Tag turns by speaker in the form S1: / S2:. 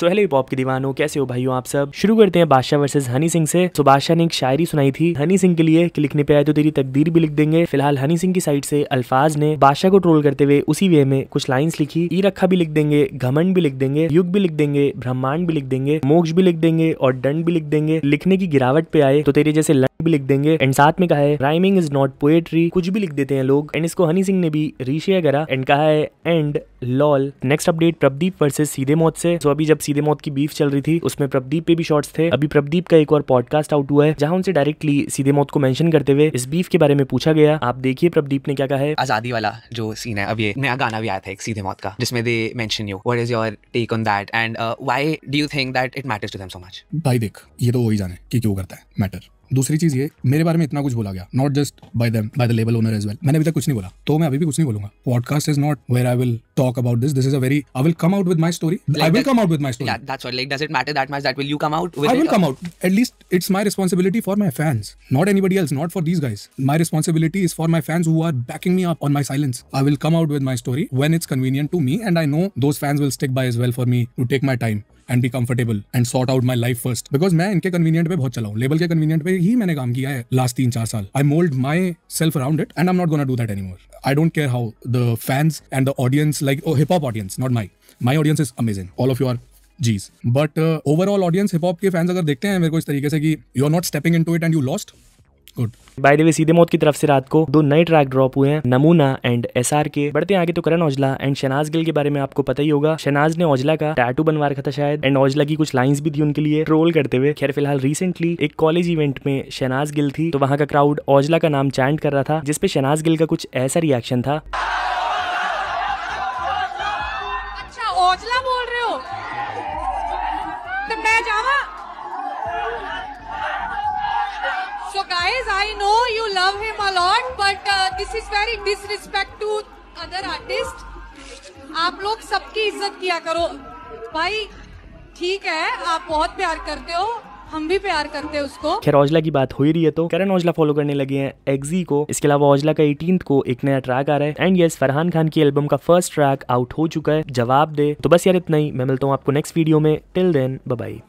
S1: So hello pop hop के दीवानों कैसे हो भाइयों आप सब शुरू करते हैं बादशाह वर्सेज हनी सिंह से सो तो बादशाह ने एक शायरी सुनाई थी हनी सिंह के लिए कि लिखने पे आए तो तेरी तकदीर भी लिख देंगे फिलहाल हनी सिंह की साइड से अल्फाज ने बादशाह को ट्रोल करते हुए उसी वे में कुछ लाइन्स लिखी ई रखा भी लिख देंगे घमंड भी लिख देंगे युग भी लिख देंगे ब्रह्मांड भी लिख देंगे मोक्ष भी लिख देंगे और दंड भी लिख देंगे लिखने की गिरावट पे आए तो तेरे जैसे भी लिख देंगे एंड साथ में कहा है राइमिंग इज नॉट पोएट्री कुछ भी लिख देते हैं लोग एंड इसको हनी सिंह ने भी रीशेयर करा एंड कहा है and lol next update Pradeep versus Seedhe Maut से तो अभी जब सीधे मौत की बीफ चल रही थी उसमें प्रदीप पे भी शॉर्ट्स थे अभी प्रदीप का एक और पॉडकास्ट आउट हुआ है जहां उनसे डायरेक्टली सीधे मौत को मेंशन करते हुए इस बीफ के बारे में पूछा गया आप देखिए प्रदीप ने क्या कहा है आजादी वाला जो
S2: सीन है अब ये नया गाना भी आया था एक सीधे मौत का जिसमें they mention you what is your take on that and why do you think that it matters to them so much
S3: भाई देख ये तो वही जाने कि क्यों करता है मैटर दूसरी चीज ये मेरे बारे में इतना कुछ बोला गया not just by them by the label owner as well मैंने अभी तक कुछ नहीं बोला तो मैं अभी भी कुछ नहीं बोलूंगा podcast is not where I will talk talk about this. This is a very I will come out with my story. Like I will that, come out with my story.
S2: Yeah, that's what. Like, does it matter that much that will you come out? I will come out.
S3: At least it's my responsibility for my fans, not anybody else, not for these guys. My responsibility is for my fans who are backing me up on my silence. I will come out with my story when it's convenient to me, and I know those fans will stick by as well for me to take my time. And be comfortable and sort out my life first because मैं इनके convenient पे बहुत चला हूँ label के convenient पे ही मैंने काम किया है लास्ट तीन चार साल I mould myself around it and I'm not gonna do that any more I don't care how the fans and the audience like hip hop audience not my my audience is amazing all of you are G's but overall audience hip hop के fans अगर देखते हैं मेरे को इस तरीके से कि you are not stepping into it and you lost
S1: good by the way Seedhe Maut की तरफ से रात को दो नए ट्रैक ड्रॉप हुए हैं नमूना एंड एस आर के बढ़ते आगे तो करण औजला एंड शनाज गिल के बारे में आपको पता ही होगा शनाज ने औजला का टैटू बनवा रखा था शायद एंड औजला की कुछ लाइंस भी थी उनके लिए ट्रोल करते हुए खैर फिलहाल रिसेंटली एक कॉलेज इवेंट में शनाज गिल थी तो वहां का क्राउड औजला का नाम चैंट कर रहा था जिसपे शनाज गिल का कुछ ऐसा रिएक्शन था
S4: अच्छा, तो I know you love him a lot but this is very disrespect to other artist आप लोग सबकी इज्जत किया करो भाई ठीक है आप बहुत प्यार करते हो हम भी प्यार करते हैं उसको
S1: खैर औजला की बात हो ही रही है तो करण औजला फॉलो करने लगे हैं एग्जी e को इसके अलावा औजला का एटीन को एक नया ट्रैक आ रहा है एंड यस फरहान खान की एल्बम का फर्स्ट ट्रैक आउट हो चुका है जवाब दे तो बस यार इतना ही मैं मिलता हूँ आपको नेक्स्ट वीडियो में टिल देन बाय